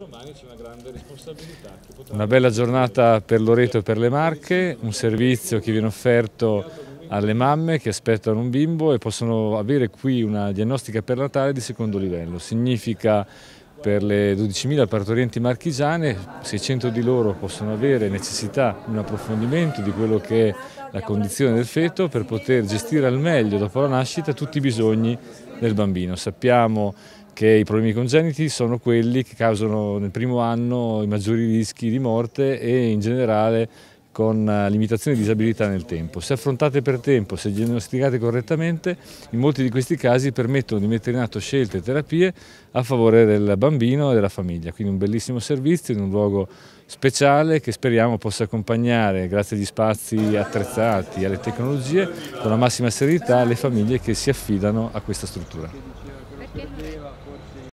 Una bella giornata per Loreto e per le Marche, un servizio che viene offerto alle mamme che aspettano un bimbo e possono avere qui una diagnostica per Natale di secondo livello. Significa per le 12.000 partorienti marchigiane, 600 di loro possono avere necessità di un approfondimento di quello che è la condizione del feto per poter gestire al meglio dopo la nascita tutti i bisogni del bambino. Sappiamo che i problemi congeniti sono quelli che causano nel primo anno i maggiori rischi di morte e in generale con eh, limitazioni di disabilità nel tempo. Se affrontate per tempo, se diagnosticate correttamente, in molti di questi casi permettono di mettere in atto scelte e terapie a favore del bambino e della famiglia. Quindi un bellissimo servizio in un luogo speciale che speriamo possa accompagnare, grazie agli spazi attrezzati, e alle tecnologie, con la massima serietà le famiglie che si affidano a questa struttura.